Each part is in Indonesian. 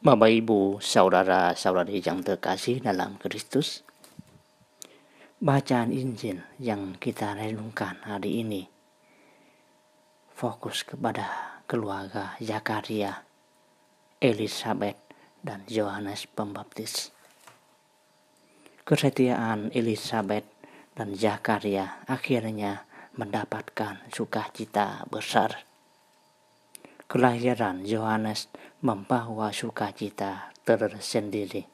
Bapak Ibu, saudara-saudari yang terkasih dalam Kristus, bacaan Injil yang kita renungkan hari ini fokus kepada keluarga Zakaria, Elizabeth, dan Yohanes Pembaptis. Kesetiaan Elizabeth dan Zakaria akhirnya mendapatkan sukacita besar kelahiran Yohanes membawa sukacita tersendiri,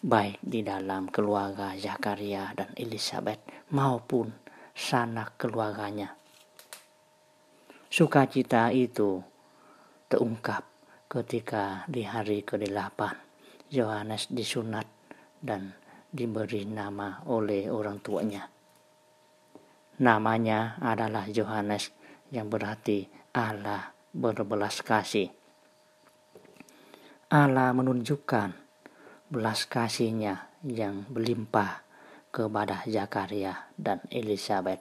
baik di dalam keluarga Zakaria dan Elizabeth maupun sanak keluarganya. Sukacita itu terungkap ketika di hari ke-8 Yohanes disunat dan diberi nama oleh orang tuanya. Namanya adalah Yohanes yang berarti Allah berbelas kasih. Allah menunjukkan belas kasihnya yang berlimpah kepada Zakaria dan Elizabeth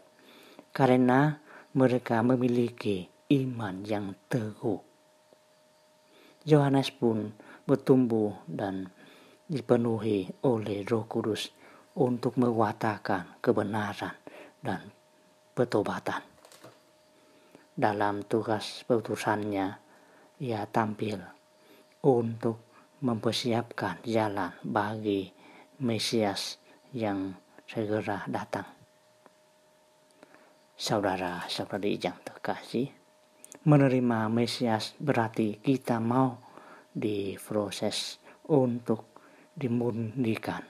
karena mereka memiliki iman yang teguh. Yohanes pun bertumbuh dan dipenuhi oleh Roh Kudus untuk mewatakan kebenaran dan pertobatan dalam tugas putusannya ia tampil untuk mempersiapkan jalan bagi Mesias yang segera datang. Saudara-saudari yang terkasih, menerima Mesias berarti kita mau diproses untuk dimundikan,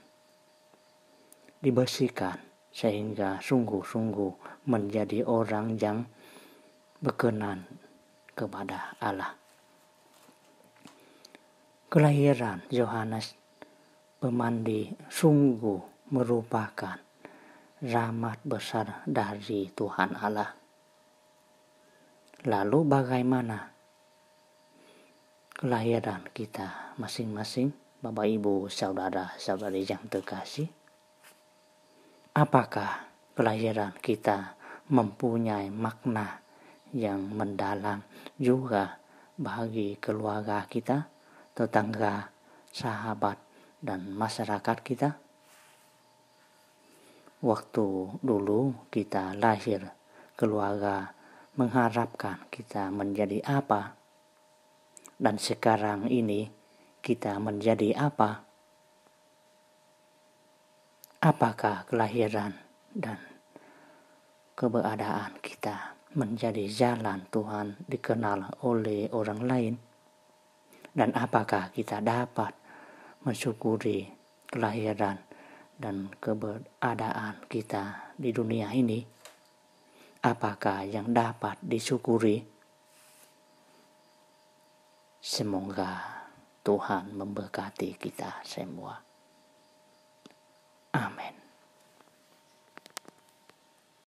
dibersihkan, sehingga sungguh-sungguh menjadi orang yang berkenan kepada Allah. Kelahiran Yohanes pemandi sungguh merupakan rahmat besar dari Tuhan Allah. Lalu bagaimana kelahiran kita masing-masing, Bapak Ibu, Saudara, Saudari yang terkasih? Apakah kelahiran kita mempunyai makna yang mendalam juga bagi keluarga kita, tetangga, sahabat, dan masyarakat kita. Waktu dulu kita lahir, keluarga mengharapkan kita menjadi apa, dan sekarang ini kita menjadi apa. Apakah kelahiran dan keberadaan kita? menjadi jalan Tuhan dikenal oleh orang lain? Dan apakah kita dapat mensyukuri kelahiran dan keberadaan kita di dunia ini? Apakah yang dapat disyukuri? Semoga Tuhan memberkati kita semua. Amin.